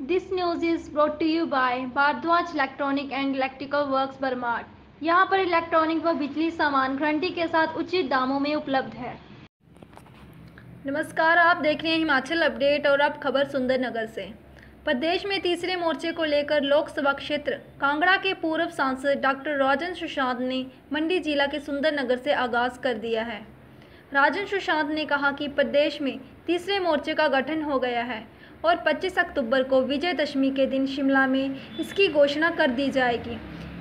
this news is brought to you by Bharadwaj electronic and electrical works बर्माट यहाँ पर electronic व बिजली सामान घंटी के साथ उचित दामों में उपलब्ध है नमस्कार आप देख रहे हैं हिमाचल अपडेट और अब खबर सुंदरनगर से प्रदेश में तीसरे मोर्चे को लेकर लोकसभा क्षेत्र कांगड़ा के पूर्व सांसद डॉक्टर राजन सुशांत ने मंडी जिला के सुंदरनगर से आगाज़ कर दिया है राजन सुशांत ने कहा कि प्रदेश में तीसरे मोर्चे का गठन हो गया है और 25 अक्टूबर को विजयदशमी के दिन शिमला में इसकी घोषणा कर दी जाएगी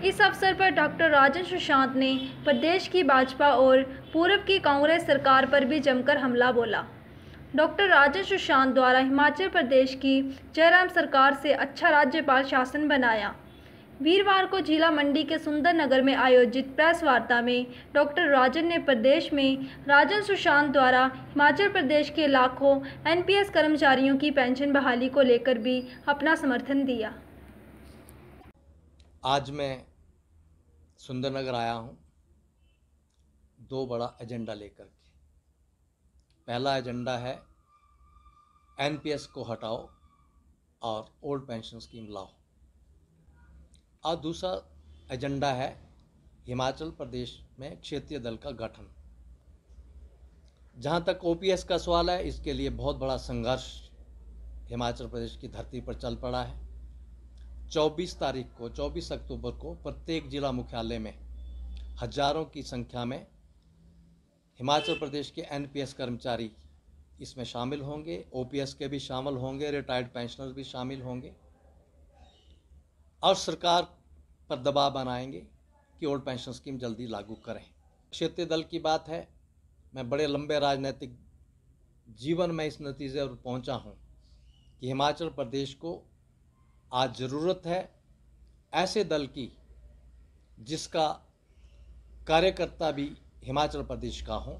इस अवसर पर डॉक्टर राजन सुशांत ने प्रदेश की भाजपा और पूर्व की कांग्रेस सरकार पर भी जमकर हमला बोला डॉक्टर राजन सुशांत द्वारा हिमाचल प्रदेश की जयराम सरकार से अच्छा राज्यपाल शासन बनाया वीरवार को जिला मंडी के सुंदर नगर में आयोजित प्रेस वार्ता में डॉक्टर राजन ने प्रदेश में राजन सुशांत द्वारा हिमाचल प्रदेश के लाखों एनपीएस कर्मचारियों की पेंशन बहाली को लेकर भी अपना समर्थन दिया आज मैं सुंदर नगर आया हूँ दो बड़ा एजेंडा लेकर के पहला एजेंडा है एनपीएस को हटाओ और ओल्ड पेंशन स्कीम लाओ और दूसरा एजेंडा है हिमाचल प्रदेश में क्षेत्रीय दल का गठन जहाँ तक ओपीएस का सवाल है इसके लिए बहुत बड़ा संघर्ष हिमाचल प्रदेश की धरती पर चल पड़ा है 24 तारीख को 24 अक्टूबर को प्रत्येक जिला मुख्यालय में हजारों की संख्या में हिमाचल प्रदेश के एनपीएस कर्मचारी इसमें शामिल होंगे ओपीएस के भी शामिल होंगे रिटायर्ड पेंशनर भी शामिल होंगे और सरकार पर दबाव बनाएंगे कि ओल्ड पेंशन स्कीम जल्दी लागू करें क्षेत्रीय दल की बात है मैं बड़े लंबे राजनीतिक जीवन में इस नतीजे पर पहुंचा हूं कि हिमाचल प्रदेश को आज ज़रूरत है ऐसे दल की जिसका कार्यकर्ता भी हिमाचल प्रदेश का हो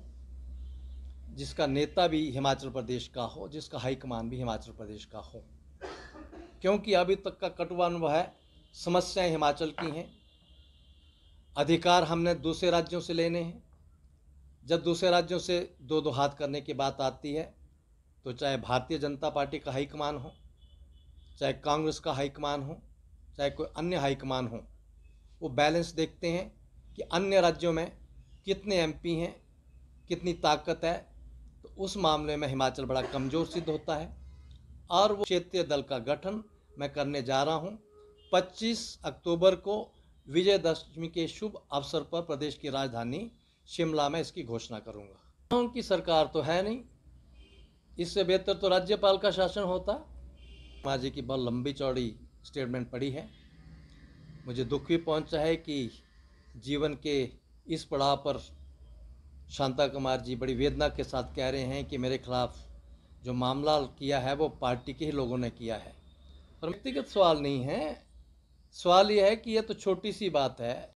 जिसका नेता भी हिमाचल प्रदेश का हो जिसका हाईकमान भी हिमाचल प्रदेश का हो क्योंकि अभी तक का कटुआ अनुभव है समस्याएं हिमाचल की हैं अधिकार हमने दूसरे राज्यों से लेने हैं जब दूसरे राज्यों से दो दो हाथ करने की बात आती है तो चाहे भारतीय जनता पार्टी का हाईकमान हो चाहे कांग्रेस का हाईकमान हो चाहे कोई अन्य हाईकमान हो वो बैलेंस देखते हैं कि अन्य राज्यों में कितने एमपी हैं कितनी ताकत है तो उस मामले में हिमाचल बड़ा कमज़ोर सिद्ध होता है और वो क्षेत्रीय दल का गठन मैं करने जा रहा हूँ 25 अक्टूबर को विजयदशमी के शुभ अवसर पर प्रदेश की राजधानी शिमला में इसकी घोषणा करूंगा उनकी सरकार तो है नहीं इससे बेहतर तो राज्यपाल का शासन होता माजी की बहुत लंबी चौड़ी स्टेटमेंट पड़ी है मुझे दुख भी पहुंचा है कि जीवन के इस पड़ाव पर शांता कुमार जी बड़ी वेदना के साथ कह रहे हैं कि मेरे खिलाफ जो मामला किया है वो पार्टी के ही लोगों ने किया है पर व्यक्तिगत सवाल नहीं है सवाल यह है कि यह तो छोटी सी बात है